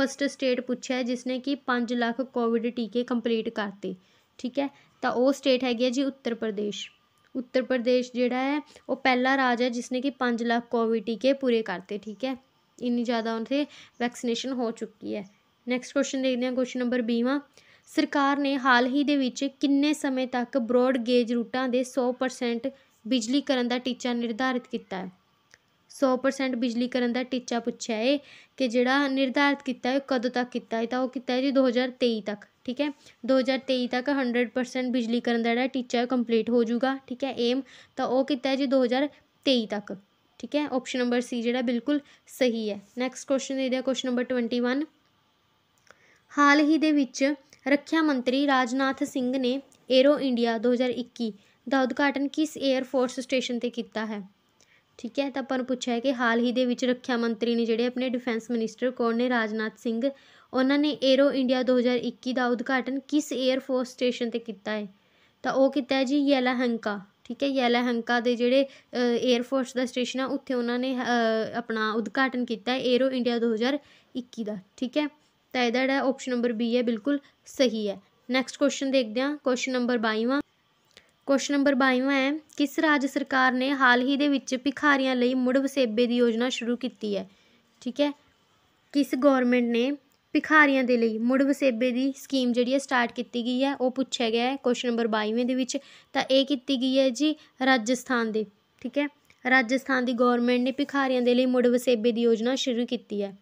ਫਸਟ ਸਟੇਟ ਪੁੱਛਿਆ ਜਿਸਨੇ ਕਿ 5 ਲੱਖ ਕੋਵਿਡ ਟੀਕੇ ਕੰਪਲੀਟ ਕਰਤੇ ਠੀਕ ਹੈ ਤਾਂ ਉਹ ਸਟੇਟ ਹੈਗੀ ਹੈ ਜੀ ਉੱਤਰ ਪ੍ਰਦੇਸ਼ ਉੱਤਰ ਪ੍ਰਦੇਸ਼ ਜਿਹੜਾ ਹੈ ਉਹ ਪਹਿਲਾ ਰਾਜ ਹੈ ਜਿਸਨੇ ਕਿ 5 ਲੱਖ ਕੋਵਿਡ ਟੀਕੇ ਪੂਰੇ ਕਰਤੇ ਠੀਕ ਹੈ ਇੰਨੀ ਜ਼ਿਆਦਾ ਉਥੇ ਵੈਕਸੀਨੇਸ਼ਨ ਹੋ ਚੁੱਕੀ ਹੈ ਨੈਕਸਟ ਕੁਐਸਚਨ ਦੇਖਦੇ ਹਾਂ ਕੁਐਸਚਨ ਨੰਬਰ 20ਵਾਂ ਸਰਕਾਰ ਨੇ ਹਾਲ ਹੀ ਦੇ ਵਿੱਚ ਕਿੰਨੇ ਸਮੇਂ ਤੱਕ ਬ੍ਰੌਡ ਗੇਜ ਰੂਟਾਂ ਦੇ 100% ਬਿਜਲੀ ਕਰਨ ਦਾ ਟੀਚਾ ਨਿਰਧਾਰਿਤ ਕੀਤਾ ਹੈ 100% ਬਿਜਲੀ ਕਰਨ ਦਾ ਟੀਚਾ ਪੁੱਛਿਆ ਹੈ ਕਿ ਜਿਹੜਾ ਨਿਰਧਾਰਿਤ ਕੀਤਾ ਹੈ ਕਦੋਂ ਤੱਕ ਕੀਤਾ ਹੈ ਤਾਂ ਉਹ ਕੀਤਾ ਹੈ ਜੀ 2023 ਤੱਕ ਠੀਕ ਹੈ 2023 ਤੱਕ 100% ਬਿਜਲੀ ਕਰਨ ਦਾ ਜਿਹੜਾ ਟੀਚਾ ਕੰਪਲੀਟ ਹੋ ਜਾਊਗਾ ਠੀਕ ਹੈ ਏਮ ਤਾਂ ਉਹ ਕੀਤਾ ਹੈ ਜੀ 2023 ਤੱਕ ਠੀਕ ਹੈ ਆਪਸ਼ਨ ਨੰਬਰ ਸੀ ਜਿਹੜਾ ਬਿਲਕੁਲ ਸਹੀ ਹੈ ਨੈਕਸਟ ਕੁਐਸਚਨ ਇਹਦਾ ਕੁਐਸਚਨ ਨੰਬਰ 21 ਹਾਲ ਹੀ ਦੇ ਵਿੱਚ ਰੱਖਿਆ ਮੰਤਰੀ ਰਾਜਨਾਥ ਸਿੰਘ ਨੇ ਏਰੋ ਇੰਡੀਆ 2021 ਦਾ ਉਦਘਾਟਨ ਕਿਸ 에어 ਫੋਰਸ ਸਟੇਸ਼ਨ ਤੇ ਕੀਤਾ ਹੈ ਠੀਕ ਹੈ ਤਾਂ ਆਪਾਂ ਨੂੰ ਪੁੱਛਿਆ ਹੈ ਕਿ ਹਾਲ ਹੀ ਦੇ ਵਿੱਚ ਰੱਖਿਆ ਮੰਤਰੀ ਨੇ ਜਿਹੜੇ ਆਪਣੇ ਡਿਫੈਂਸ ਮਿਨਿਸਟਰ ਕੌਣ ਨੇ ਰਾਜਨਾਥ ਸਿੰਘ ਉਹਨਾਂ ਨੇ 에ਰੋ ਇੰਡੀਆ 2021 ਦਾ ਉਦਘਾਟਨ ਕਿਸ 에ਅਰ ਫੋਰਸ ਸਟੇਸ਼ਨ ਤੇ ਕੀਤਾ ਹੈ ਤਾਂ ਉਹ ਕੀਤਾ ਜੀ ਜੀ ਹੰਕਾ ਠੀਕ ਹੈ ਹੰਕਾ ਦੇ ਜਿਹੜੇ 에ਅਰ ਫੋਰਸ ਦਾ ਸਟੇਸ਼ਨ ਆ ਉੱਥੇ ਉਹਨਾਂ ਨੇ ਆਪਣਾ ਉਦਘਾਟਨ ਕੀਤਾ ਹੈ 에ਰੋ ਇੰਡੀਆ 2021 ਦਾ ਠੀਕ ਹੈ ਤਾਂ ਇਹਦਾ ਜਿਹੜਾ ਆਪਸ਼ਨ ਨੰਬਰ ਬੀ ਹੈ ਬਿਲਕੁਲ ਸਹੀ ਹੈ ਨੈਕਸਟ ਕੁਐਸਚਨ ਦੇਖਦੇ ਹਾਂ ਕੁਐਸਚਨ ਨੰਬਰ 22ਵਾਂ ਕੁਐਸਚਨ ਨੰਬਰ 22 ਹੈ ਕਿਸ ਰਾਜ ਸਰਕਾਰ ਨੇ ਹਾਲ ਹੀ ਦੇ ਵਿੱਚ ਭਿਖਾਰੀਆਂ ਲਈ ਮੁੜ ਵਸੇਬੇ ਦੀ ਯੋਜਨਾ ਸ਼ੁਰੂ ਕੀਤੀ ਹੈ ਠੀਕ ਹੈ ਕਿਸ ਗਵਰਨਮੈਂਟ ਨੇ ਭਿਖਾਰੀਆਂ ਦੇ ਲਈ ਮੁੜ ਵਸੇਬੇ ਦੀ ਸਕੀਮ ਜਿਹੜੀ ਹੈ ਸਟਾਰਟ ਕੀਤੀ ਗਈ ਹੈ ਉਹ ਪੁੱਛਿਆ ਗਿਆ ਹੈ ਕੁਐਸਚਨ ਨੰਬਰ 22 ਦੇ ਵਿੱਚ ਤਾਂ ਇਹ ਕੀਤੀ ਗਈ ਹੈ ਜੀ ਰਾਜਸਥਾਨ ਦੇ ਠੀਕ ਹੈ ਰਾਜਸਥਾਨ ਦੀ ਗਵਰਨਮੈਂਟ ਨੇ ਭਿਖਾਰੀਆਂ ਦੇ ਲਈ ਮੁੜ ਵਸੇਬੇ ਦੀ ਯੋਜਨਾ ਸ਼ੁਰੂ ਕੀਤੀ ਹੈ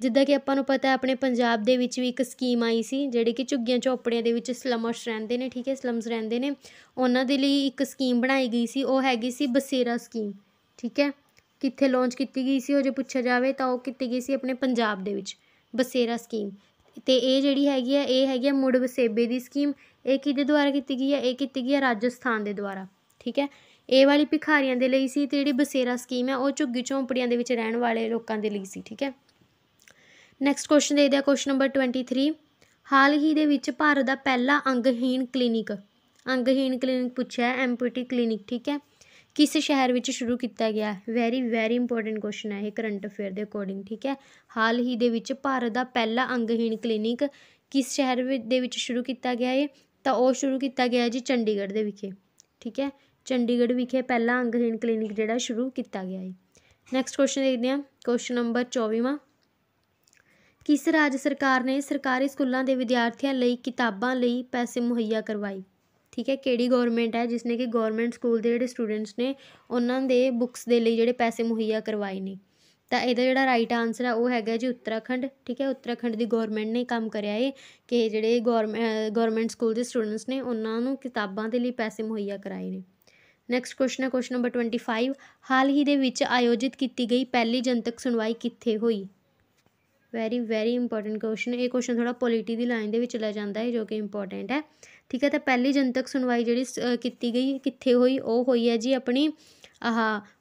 ਜਿੱਦਾਂ ਕਿ ਆਪਾਂ ਨੂੰ ਪਤਾ ਹੈ ਆਪਣੇ ਪੰਜਾਬ ਦੇ ਵਿੱਚ ਵੀ ਇੱਕ ਸਕੀਮ ਆਈ ਸੀ ਜਿਹੜੀ ਕਿ ਝੁੱਗੀਆਂ ਝੋਪੜੀਆਂ ਦੇ ਵਿੱਚ ਸਲਮਸ ਰਹਿੰਦੇ ਨੇ ਠੀਕ ਹੈ ਸਲਮਸ ਰਹਿੰਦੇ ਨੇ ਉਹਨਾਂ ਦੇ ਲਈ ਇੱਕ ਸਕੀਮ ਬਣਾਈ ਗਈ ਸੀ ਉਹ ਹੈਗੀ ਸੀ ਬਸੇਰਾ ਸਕੀਮ ਠੀਕ ਹੈ ਕਿੱਥੇ ਲਾਂਚ ਕੀਤੀ ਗਈ ਸੀ ਉਹ ਜੇ ਪੁੱਛਿਆ ਜਾਵੇ ਤਾਂ ਉਹ ਕੀਤੀ ਗਈ ਸੀ ਆਪਣੇ ਪੰਜਾਬ ਦੇ ਵਿੱਚ ਬਸੇਰਾ ਸਕੀਮ ਤੇ ਇਹ ਜਿਹੜੀ ਹੈਗੀ ਆ ਇਹ ਹੈਗੀ ਆ ਮੁੜ ਵਸੇਬੇ ਦੀ ਸਕੀਮ ਇਹ ਕਿਹਦੇ ਦੁਆਰਾ ਕੀਤੀ ਗਈ ਆ ਇਹ ਕੀਤੀ ਗਈ ਆ ਰਾਜਸਥਾਨ ਦੇ ਦੁਆਰਾ ਠੀਕ ਹੈ ਇਹ ਵਾਲੀ ਭਿਖਾਰੀਆਂ ਦੇ ਲਈ ਸੀ ਤੇ ਜਿਹੜੀ ਬਸੇਰਾ ਸਕੀਮ ਹੈ ਉਹ ਝੁੱਗੀ ਝੌਂਪੜੀਆਂ ਦੇ ਵਿੱਚ ਰਹਿਣ ਵਾਲੇ ਲੋਕਾਂ ਦੇ ਲਈ ਸੀ ਠੀਕ ਹੈ ਨੈਕਸਟ ਕੁਐਸਚਨ ਦੇ ਦਿਆ ਕੁਐਸਚਨ ਨੰਬਰ 23 ਹਾਲ ਹੀ ਦੇ ਵਿੱਚ ਭਾਰਤ ਦਾ ਪਹਿਲਾ ਅੰਗਹੀਣ ਕਲੀਨਿਕ ਅੰਗਹੀਣ ਕਲੀਨਿਕ ਪੁੱਛਿਆ ਐਮਪੀਟੀ ਕਲੀਨਿਕ ਠੀਕ ਹੈ ਕਿਸ ਸ਼ਹਿਰ ਵਿੱਚ ਸ਼ੁਰੂ ਕੀਤਾ ਗਿਆ ਵੈਰੀ ਵੈਰੀ ਇੰਪੋਰਟੈਂਟ ਕੁਐਸਚਨ ਹੈ ਇਹ ਕਰੰਟ ਅਫੇਅਰ ਦੇ ਅਕੋਰਡਿੰਗ ਠੀਕ ਹੈ ਹਾਲ ਹੀ ਦੇ ਵਿੱਚ ਭਾਰਤ ਦਾ ਪਹਿਲਾ ਅੰਗਹੀਣ ਕਲੀਨਿਕ ਕਿਸ ਸ਼ਹਿਰ ਦੇ ਵਿੱਚ ਸ਼ੁਰੂ ਕੀਤਾ ਗਿਆ ਹੈ ਤਾਂ ਉਹ ਸ਼ੁਰੂ ਕੀਤਾ ਗਿਆ ਜੀ ਚੰਡੀਗੜ੍ਹ ਦੇ ਵਿਖੇ ਠੀਕ ਹੈ ਚੰਡੀਗੜ੍ਹ ਵਿਖੇ ਪਹਿਲਾ ਅੰਗਹੀਣ ਕਲੀਨਿਕ ਜਿਹੜਾ ਸ਼ੁਰੂ ਕੀਤਾ ਗਿਆ ਹੈ ਨੈਕਸਟ ਕੁਐਸਚਨ ਦੇਖਦੇ ਹਾਂ ਕੁਐਸਚਨ ਨੰਬਰ 24ਵਾਂ ਕਿਸ ਰਾਜ ਸਰਕਾਰ ਨੇ ਸਰਕਾਰੀ ਸਕੂਲਾਂ ਦੇ ਵਿਦਿਆਰਥੀਆਂ ਲਈ ਕਿਤਾਬਾਂ ਲਈ ਪੈਸੇ ਮੁਹੱਈਆ ਕਰਵਾਏ ਠੀਕ ਹੈ ਕਿਹੜੀ ਗਵਰਨਮੈਂਟ ਹੈ ਜਿਸਨੇ ਕਿ ਗਵਰਨਮੈਂਟ ਸਕੂਲ ਦੇ ਜਿਹੜੇ ਸਟੂਡੈਂਟਸ ਨੇ ਉਹਨਾਂ ਦੇ ਬੁੱਕਸ ਦੇ ਲਈ ਜਿਹੜੇ ਪੈਸੇ ਮੁਹੱਈਆ ਕਰਵਾਏ ਨੇ ਤਾਂ ਇਹਦਾ ਜਿਹੜਾ ਰਾਈਟ ਆਨਸਰ ਹੈ ਉਹ ਹੈਗਾ ਜੀ ਉੱਤਰਾਖੰਡ ਠੀਕ ਹੈ ਉੱਤਰਾਖੰਡ ਦੀ ਗਵਰਨਮੈਂਟ ਨੇ ਕੰਮ ਕਰਿਆ ਏ ਕਿ ਜਿਹੜੇ ਗਵਰਨਮੈਂਟ ਸਕੂਲ ਦੇ ਸਟੂਡੈਂਟਸ ਨੇ ਉਹਨਾਂ ਨੂੰ ਕਿਤਾਬਾਂ ਦੇ ਲਈ ਪੈਸੇ ਮੁਹੱਈਆ ਕਰਾਏ ਨੇ ਨੈਕਸਟ ਕੁਐਸਚਨ ਹੈ ਕੁਐਸਚਨ ਨੰਬਰ 25 ਹਾਲ ਹੀ ਦੇ ਵਿੱਚ ਆਯੋਜਿਤ ਕੀਤੀ ਗਈ ਪਹਿਲੀ ਜਨਤਕ ਸੁਣਵਾਈ ਕਿੱਥੇ ਹੋਈ ਵੈਰੀ ਵੈਰੀ ਇੰਪੋਰਟੈਂਟ ਕੁਐਸਚਨ ਇਹ ਕੁਐਸਚਨ ਥੋੜਾ ਪੋਲਿਟੀ ਦੀ ਲਾਈਨ ਦੇ ਵਿੱਚ ਲੈ ਜਾਂਦਾ ਹੈ ਜੋ ਕਿ ਇੰਪੋਰਟੈਂਟ ਹੈ ਠੀਕ ਹੈ ਤਾਂ ਪਹਿਲੀ ਜਨਤਕ ਸੁਣਵਾਈ ਜਿਹੜੀ ਕੀਤੀ ਗਈ ਕਿੱਥੇ ਹੋਈ ਉਹ ਹੋਈ ਹੈ ਜੀ ਆਪਣੀ ਆਹ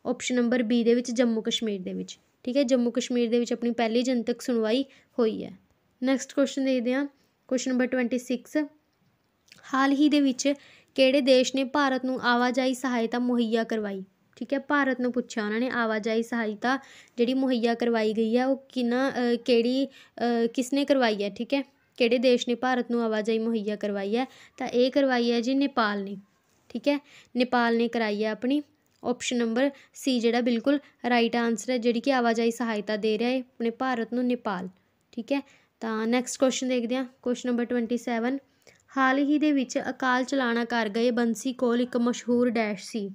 ਆਪਸ਼ਨ ਨੰਬਰ ਬੀ ਦੇ ਵਿੱਚ ਜੰਮੂ ਕਸ਼ਮੀਰ ਦੇ ਵਿੱਚ ਠੀਕ ਹੈ ਜੰਮੂ ਕਸ਼ਮੀਰ ਦੇ ਵਿੱਚ ਆਪਣੀ ਪਹਿਲੀ ਜਨਤਕ ਸੁਣਵਾਈ ਹੋਈ ਹੈ ਨੈਕਸਟ ਕੁਐਸਚਨ ਦੇਖਦੇ ਹਾਂ ਕੁਐਸਚਨ ਨੰਬਰ 26 ਹਾਲ ਹੀ ਦੇ ਵਿੱਚ ਕਿਹੜੇ ਦੇਸ਼ ਨੇ ਭਾਰਤ ਨੂੰ ਆਵਾਜਾਈ ਸਹਾਇਤਾ ਮੁਹੱਈਆ ਕਰਵਾਈ ਠੀਕ ਹੈ ਭਾਰਤ ਨੂੰ ਪੁੱਛਿਆ ਉਹਨਾਂ ਨੇ ਆਵਾਜਾਈ ਸਹਾਇਤਾ ਜਿਹੜੀ ਮੁਹੱਈਆ ਕਰਵਾਈ ਗਈ ਹੈ ਉਹ ਕਿਨਾ ਕਿਹੜੀ ਕਿਸਨੇ ਕਰਵਾਈ ਹੈ ਠੀਕ ਹੈ ਕਿਹੜੇ ਦੇਸ਼ ਨੇ ਭਾਰਤ ਨੂੰ ਆਵਾਜਾਈ ਮੁਹੱਈਆ ਕਰਵਾਈ ਹੈ ਤਾਂ ਇਹ ਕਰਵਾਈ ਹੈ ਜੀ ਨੇਪਾਲ ਨੇ ਠੀਕ ਹੈ ਨੇਪਾਲ ਨੇ ਕਰਾਈ ਹੈ ਆਪਣੀ ਆਪਸ਼ਨ ਨੰਬਰ ਸੀ ਜਿਹੜਾ ਬਿਲਕੁਲ ਰਾਈਟ ਆਨਸਰ ਹੈ ਜਿਹੜੀ ਕਿ ਆਵਾਜਾਈ ਸਹਾਇਤਾ ਦੇ ਰਿਹਾ ਹੈ ਆਪਣੇ ਭਾਰਤ ਨੂੰ ਨੇਪਾਲ ਠੀਕ ਹੈ ਤਾਂ ਨੈਕਸਟ ਕੁਐਸਚਨ ਦੇਖਦੇ ਹਾਂ ਕੁਐਸਚਨ ਨੰਬਰ 27 ਹਾਲ ਹੀ ਦੇ ਵਿੱਚ ਅਕਾਲ ਚਲਾਣਾ ਕਰ ਗਏ ਬੰਸੀ ਕੋਲ ਇੱਕ ਮਸ਼ਹੂਰ ਡੈਸ਼ ਸੀ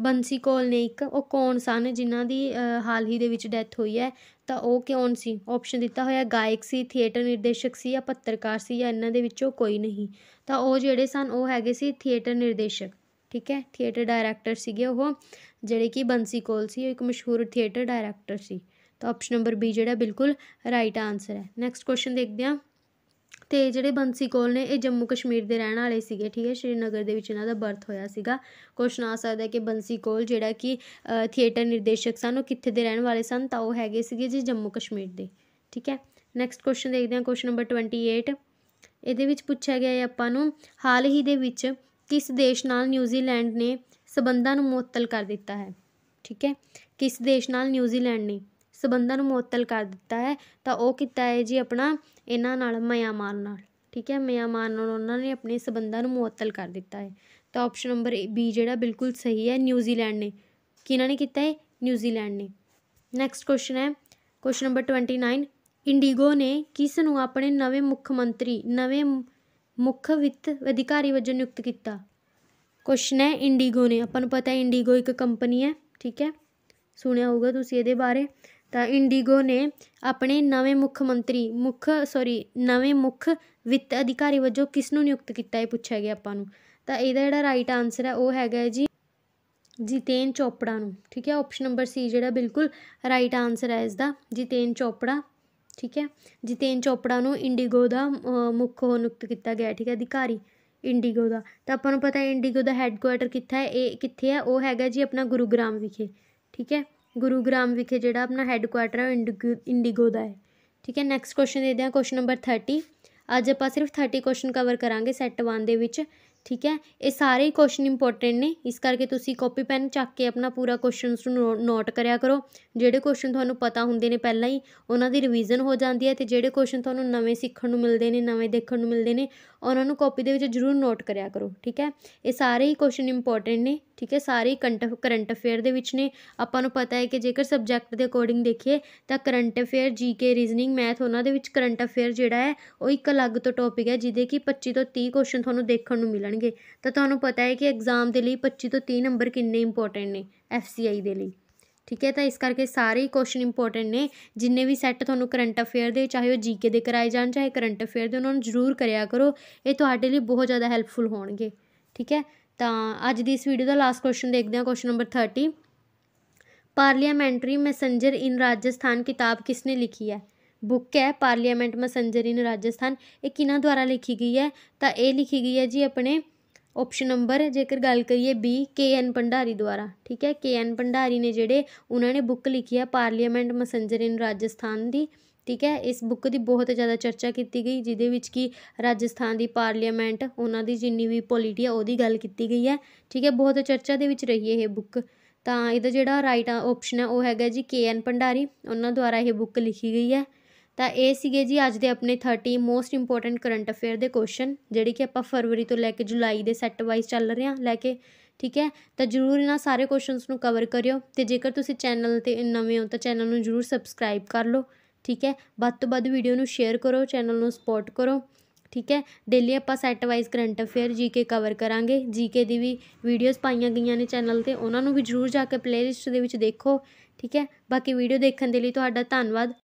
ਬੰਸੀ ਕੋਲ ਨੇ ਇੱਕ ਉਹ ਕੌਣ ਸਨ ਜਿਨ੍ਹਾਂ ਦੀ ਹਾਲ ਹੀ ਦੇ ਵਿੱਚ ਡੈਥ ਹੋਈ ਹੈ ਤਾਂ ਉਹ ਕੌਣ ਸੀ ਆਪਸ਼ਨ ਦਿੱਤਾ ਹੋਇਆ ਗਾਇਕ ਸੀ ਥੀਏਟਰ ਨਿਰਦੇਸ਼ਕ ਸੀ ਜਾਂ ਪੱਤਰਕਾਰ ਸੀ ਜਾਂ ਇਹਨਾਂ ਦੇ ਵਿੱਚੋਂ ਕੋਈ ਨਹੀਂ ਤਾਂ ਉਹ ਜਿਹੜੇ ਸਨ ਉਹ ਹੈਗੇ ਸੀ ਥੀਏਟਰ ਨਿਰਦੇਸ਼ਕ ਠੀਕ ਹੈ ਥੀਏਟਰ ਡਾਇਰੈਕਟਰ ਸੀਗੇ ਉਹ ਜਿਹੜੇ ਕਿ ਬੰਸੀ ਕੋਲ ਸੀ ਉਹ ਇੱਕ ਮਸ਼ਹੂਰ ਥੀਏਟਰ ਡਾਇਰੈਕਟਰ ਸੀ ਤਾਂ ਆਪਸ਼ਨ ਨੰਬਰ ਬੀ ਜਿਹੜਾ ਬਿਲਕੁਲ ਰਾਈਟ ਆਨਸਰ ਹੈ ਨੈਕਸਟ ਕੁਐਸਚਨ ਦੇਖਦੇ ਹਾਂ ਤੇ ਜਿਹੜੇ ਬੰਸੀ ਕੋਲ ਨੇ ਇਹ ਜੰਮੂ ਕਸ਼ਮੀਰ ਦੇ ਰਹਿਣ ਵਾਲੇ ਸੀਗੇ ਠੀਕ ਹੈ ਸ਼੍ਰੀਨਗਰ ਦੇ ਵਿੱਚ ਇਹਨਾਂ ਦਾ ਬਰਥ ਹੋਇਆ ਸੀਗਾ ਕੁਐਸਚਨ ਆ ਸਕਦਾ ਕਿ ਬੰਸੀ ਕੋਲ ਜਿਹੜਾ ਕਿ ਥੀਏਟਰ ਨਿਰਦੇਸ਼ਕ ਸਨ ਉਹ ਕਿੱਥੇ ਦੇ ਰਹਿਣ ਵਾਲੇ ਸਨ ਤਾਂ ਉਹ ਹੈਗੇ ਸੀਗੇ ਜੀ ਜੰਮੂ ਕਸ਼ਮੀਰ ਦੇ ਠੀਕ ਹੈ ਨੈਕਸਟ ਕੁਐਸਚਨ ਦੇਖਦੇ ਹਾਂ ਕੁਐਸਚਨ ਨੰਬਰ 28 ਇਹਦੇ ਵਿੱਚ ਪੁੱਛਿਆ ਗਿਆ ਹੈ ਆਪਾਂ ਨੂੰ ਹਾਲ ਹੀ ਦੇ ਵਿੱਚ ਕਿਸ ਦੇਸ਼ ਨਾਲ ਨਿਊਜ਼ੀਲੈਂਡ ਨੇ ਸਬੰਧਾਂ ਨੂੰ ਮੁਅੱਤਲ ਕਰ ਦਿੱਤਾ ਹੈ ਠੀਕ ਹੈ ਕਿਸ ਦੇਸ਼ ਨਾਲ ਨਿਊਜ਼ੀਲੈਂਡ ਨੇ ਸਬੰਧਾਂ ਨੂੰ ਮੁਅੱਤਲ ਕਰ ਦਿੱਤਾ ਹੈ ਤਾਂ ਉਹ ਕੀਤਾ ਹੈ ਜੀ ਆਪਣਾ ਇਹਨਾਂ ਨਾਲ ਮਿਆਂਮਾਰ ਨਾਲ ਠੀਕ ਹੈ ਮਿਆਂਮਾਰ ਨਾਲ ਉਹਨਾਂ ਨੇ ਆਪਣੇ ਸਬੰਧਾਂ ਨੂੰ ਮੁਅੱਤਲ ਕਰ ਦਿੱਤਾ ਹੈ ਤਾਂ ਆਪਸ਼ਨ ਨੰਬਰ ਬੀ ਜਿਹੜਾ ਬਿਲਕੁਲ ਸਹੀ ਹੈ ਨਿਊਜ਼ੀਲੈਂਡ ਨੇ ਕਿਹਨਾਂ ਨੇ ਕੀਤਾ ਹੈ ਨਿਊਜ਼ੀਲੈਂਡ ਨੇ ਨੈਕਸਟ ਕੁਐਸਚਨ ਹੈ ਕੁਐਸਚਨ ਨੰਬਰ 29 ਇੰਡੀਗੋ ਨੇ ਕਿਸ ਨੂੰ ਆਪਣੇ ਨਵੇਂ ਮੁੱਖ ਮੰਤਰੀ ਨਵੇਂ ਮੁੱਖ ਵਿੱਤ ਅਧਿਕਾਰੀ ਵਜੋਂ ਨਿਯੁਕਤ ਕੀਤਾ ਕੁਐਸਚਨ ਹੈ ਇੰਡੀਗੋ ਨੇ ਆਪਾਂ ਨੂੰ ਪਤਾ ਹੈ ਇੰਡੀਗੋ ਇੱਕ ਕੰਪਨੀ ਹੈ ਠੀਕ ਹੈ ਸੁਣਿਆ ਹੋਊਗਾ ਤੁਸੀਂ ਇਹਦੇ ਬਾਰੇ ਤਾਂ ਇੰਡੀਗੋ ਨੇ ਆਪਣੇ ਨਵੇਂ ਮੁੱਖ ਮੰਤਰੀ ਮੁੱਖ ਸੌਰੀ ਨਵੇਂ ਮੁੱਖ ਵਿੱਤ ਅਧਿਕਾਰੀ ਵਜੋਂ ਕਿਸ ਨੂੰ ਨਿਯੁਕਤ ਕੀਤਾ ਇਹ ਪੁੱਛਿਆ ਗਿਆ ਆਪਾਂ ਨੂੰ ਤਾਂ ਇਹਦਾ ਜਿਹੜਾ ਰਾਈਟ ਆਨਸਰ ਹੈ ਉਹ ਹੈਗਾ ਜੀ ਜਿਤੇਨ ਚੋਪੜਾ ਨੂੰ ਠੀਕ ਹੈ ਆਪਸ਼ਨ ਨੰਬਰ ਸੀ ਜਿਹੜਾ ਬਿਲਕੁਲ ਰਾਈਟ ਆਨਸਰ ਹੈ ਇਸ ਦਾ ਜਿਤੇਨ ਚੋਪੜਾ ਠੀਕ ਹੈ ਜਿਤੇਨ ਚੋਪੜਾ ਨੂੰ ਇੰਡੀਗੋ ਦਾ ਮੁੱਖ ਹੋ ਨਿਯੁਕਤ ਕੀਤਾ ਗਿਆ ਠੀਕ ਹੈ ਅਧਿਕਾਰੀ ਇੰਡੀਗੋ ਦਾ ਤਾਂ ਆਪਾਂ ਨੂੰ ਪਤਾ ਹੈ ਇੰਡੀਗੋ ਦਾ ਹੈੱਡਕੁਆਟਰ ਕਿੱਥੇ ਹੈ ਇਹ ਕਿੱਥੇ ਹੈ ਉਹ ਹੈਗਾ ਜੀ ਆਪਣਾ ਗੁਰੂਗ੍ਰਾਮ ਵਿਖੇ ਠੀਕ ਹੈ ਗੁਰੂਗ੍ਰਾਮ ਵਿਖੇ ਜਿਹੜਾ ਆਪਣਾ ਹੈੱਡਕੁਆਟਰ ਹੈ ਇੰਡੀਗੋ ਦਾ ਹੈ ਠੀਕ ਹੈ ਨੈਕਸਟ ਕੁਐਸਚਨ ਦੇ ਹਾਂ ਕੁਐਸਚਨ ਨੰਬਰ 30 ਅੱਜ ਆਪਾਂ ਸਿਰਫ 30 ਕੁਐਸਚਨ ਕਵਰ ਕਰਾਂਗੇ ਸੈੱਟ 1 ਦੇ ਵਿੱਚ ਠੀਕ ਹੈ ਇਹ ਸਾਰੇ ਕੁਐਸਚਨ ਇੰਪੋਰਟੈਂਟ ਨੇ ਇਸ ਕਰਕੇ ਤੁਸੀਂ ਕਾਪੀ ਪੈਨ ਚੱਕ ਕੇ ਆਪਣਾ ਪੂਰਾ ਕੁਐਸਚਨਸ ਨੂੰ ਨੋਟ ਕਰਿਆ ਕਰੋ ਜਿਹੜੇ ਕੁਐਸਚਨ ਤੁਹਾਨੂੰ ਪਤਾ ਹੁੰਦੇ ਨੇ ਪਹਿਲਾਂ ਹੀ ਉਹਨਾਂ ਦੀ ਰਿਵੀਜ਼ਨ ਹੋ ਜਾਂਦੀ ਹੈ ਤੇ ਜਿਹੜੇ ਕੁਐਸਚਨ ਤੁਹਾਨੂੰ ਨਵੇਂ ਸਿੱਖਣ ਨੂੰ ਮਿਲਦੇ ਨੇ ਨਵੇਂ ਦੇਖਣ ਨੂੰ ਮਿਲਦੇ ਨੇ ਉਹਨਾਂ ਨੂੰ ਕਾਪੀ ਦੇ ਵਿੱਚ ਜ਼ਰੂਰ ਨੋਟ ਕਰਿਆ ਕਰੋ ਠੀਕ ਹੈ ਇਹ ਸਾਰੇ ਹੀ ਕੁਐਸਚਨ ਇੰਪੋਰਟੈਂਟ ਨੇ ਠੀਕ ਹੈ ਸਾਰੇ ਕੰਟ ਕਰੰਟ ਅਫੇਅਰ ਦੇ ਵਿੱਚ ਨੇ ਆਪਾਂ ਨੂੰ ਪਤਾ ਹੈ ਕਿ ਜੇਕਰ ਸਬਜੈਕਟ ਦੇ ਅਕੋਰਡਿੰਗ ਦੇਖੀਏ ਤਾਂ current affair GK reasoning math ਉਹਨਾਂ ਦੇ ਵਿੱਚ ਕਰੰਟ ਅਫੇਅਰ ਜਿਹੜਾ ਹੈ ਉਹ ਇੱਕ ਅਲੱਗ ਤੋਂ ਟੌਪਿਕ ਹੈ ਜਿਹਦੇ ਕਿ 25 ਤੋਂ 30 ਕੁਐਸਚਨ ਤੁਹਾਨੂੰ ਦੇਖਣ ਨੂੰ ਮਿਲਣਗੇ ਜਾਣਗੇ ਤਾਂ ਤੁਹਾਨੂੰ ਪਤਾ ਹੈ ਕਿ ਐਗਜ਼ਾਮ ਦੇ ਲਈ 25 ਤੋਂ 30 ਨੰਬਰ ਕਿੰਨੇ ਇੰਪੋਰਟੈਂਟ ਨੇ ਐਫਸੀਆਈ ਦੇ ਲਈ ਠੀਕ ਹੈ ਤਾਂ ਇਸ ਕਰਕੇ ਸਾਰੇ ਹੀ ਕੁਐਸਚਨ ਇੰਪੋਰਟੈਂਟ ਨੇ ਜਿੰਨੇ ਵੀ ਸੈੱਟ ਤੁਹਾਨੂੰ ਕਰੰਟ ਅਫੇਅਰ ਦੇ ਚਾਹੇ ਉਹ ਜੀਕੇ ਦੇ ਕਰਾਏ ਜਾਣ ਚਾਹੇ ਕਰੰਟ ਅਫੇਅਰ ਦੇ ਉਹਨਾਂ ਨੂੰ ਜ਼ਰੂਰ ਕਰਿਆ ਕਰੋ ਇਹ ਤੁਹਾਡੇ ਲਈ ਬਹੁਤ ਜ਼ਿਆਦਾ ਹੈਲਪਫੁਲ ਹੋਣਗੇ ਠੀਕ ਹੈ ਤਾਂ ਅੱਜ ਦੀ ਇਸ ਵੀਡੀਓ ਦਾ ਲਾਸਟ ਕੁਐਸਚਨ ਦੇਖਦੇ ਹਾਂ question number 30 parliamentary messenger in Rajasthan ਕਿਤਾਬ ਕਿਸ ਨੇ ਲਿਖੀ ਹੈ ਬੁੱਕ ਹੈ ਪਾਰਲੀਮੈਂਟ ਮਸੰਜਰ ਇਨ ਰਾਜਸਥਾਨ ਇਹ ਕਿਨਾਂ ਦੁਆਰਾ ਲਿਖੀ ਗਈ ਹੈ ਤਾਂ ਇਹ ਲਿਖੀ ਗਈ ਹੈ ਜੀ ਆਪਣੇ ਆਪਸ਼ਨ ਨੰਬਰ ਜੇਕਰ ਗੱਲ ਕਰੀਏ ਬੀ ਕੇ ਐਨ ਭੰਡਾਰੀ ਦੁਆਰਾ ਠੀਕ ਹੈ ਕੇ ਐਨ ਭੰਡਾਰੀ ਨੇ ਜਿਹੜੇ ਉਹਨਾਂ ਨੇ ਬੁੱਕ ਲਿਖੀ ਹੈ ਪਾਰਲੀਮੈਂਟ ਮਸੰਜਰ ਇਨ ਰਾਜਸਥਾਨ ਦੀ ਠੀਕ ਹੈ ਇਸ ਬੁੱਕ ਦੀ ਬਹੁਤ ਜ਼ਿਆਦਾ ਚਰਚਾ ਕੀਤੀ ਗਈ ਜਿਹਦੇ ਵਿੱਚ ਕਿ ਰਾਜਸਥਾਨ ਦੀ ਪਾਰਲੀਮੈਂਟ ਉਹਨਾਂ ਦੀ ਜਿੰਨੀ ਵੀ ਪੋਲਿਟੀ ਹੈ ਉਹਦੀ ਗੱਲ ਕੀਤੀ ਗਈ ਹੈ ਠੀਕ ਹੈ ਬਹੁਤ ਚਰਚਾ ਦੇ ਵਿੱਚ ਰਹੀ ਹੈ ਇਹ ਬੁੱਕ ਤਾਂ ਇਹਦਾ ਜਿਹੜਾ ਰਾਈਟ ਆਪਸ਼ਨ ਹੈ ਉਹ ਹੈਗਾ ਜੀ ਕੇ ਐਨ ਭੰਡਾਰੀ ਉਹਨਾਂ ਦੁਆਰਾ ਇਹ ਬੁੱਕ ਲਿਖੀ ਗਈ ਹੈ ਤਾਂ ਇਹ ਸੀਗੇ ਜੀ ਅੱਜ ਦੇ ਆਪਣੇ 30 ਮੋਸਟ ਇੰਪੋਰਟੈਂਟ ਕਰੰਟ ਅਫੇਅਰ ਦੇ ਕੁਐਸਚਨ ਜਿਹੜੇ ਕਿ ਆਪਾਂ ਫਰਵਰੀ ਤੋਂ ਲੈ ਕੇ ਜੁਲਾਈ ਦੇ ਸੈੱਟ ਵਾਈਜ਼ ਚੱਲ ਰਹੇ ਆ ਲੈ ਕੇ ਠੀਕ ਹੈ ਤਾਂ ਜਰੂਰ ਇਹਨਾਂ ਸਾਰੇ ਕੁਐਸਚਨਸ ਨੂੰ ਕਵਰ ਕਰਿਓ ਤੇ ਜੇਕਰ ਤੁਸੀਂ ਚੈਨਲ ਤੇ ਨਵੇਂ ਹੋ ਤਾਂ ਚੈਨਲ ਨੂੰ ਜਰੂਰ ਸਬਸਕ੍ਰਾਈਬ ਕਰ ਲਓ ਠੀਕ ਹੈ ਵੱਧ ਤੋਂ ਵੱਧ ਵੀਡੀਓ ਨੂੰ ਸ਼ੇਅਰ ਕਰੋ ਚੈਨਲ ਨੂੰ ਸਪੋਰਟ ਕਰੋ ਠੀਕ ਹੈ ਡੇਲੀ ਆਪਾਂ set wise current affair GK cover ਕਰਾਂਗੇ ਜੀਕੇ ਦੀ ਵੀ ਵੀਡੀਓਜ਼ ਪਾਈਆਂ ਗਈਆਂ ਨੇ ਚੈਨਲ ਤੇ ਉਹਨਾਂ ਨੂੰ ਵੀ ਜਰੂਰ ਜਾ ਕੇ ਪਲੇਲਿਸਟ ਦੇ ਵਿੱਚ ਦੇਖੋ ਠੀਕ ਹੈ ਬਾਕੀ ਵੀਡੀਓ ਦੇਖਣ ਦੇ ਲਈ ਤੁਹਾਡਾ ਧੰਨਵਾਦ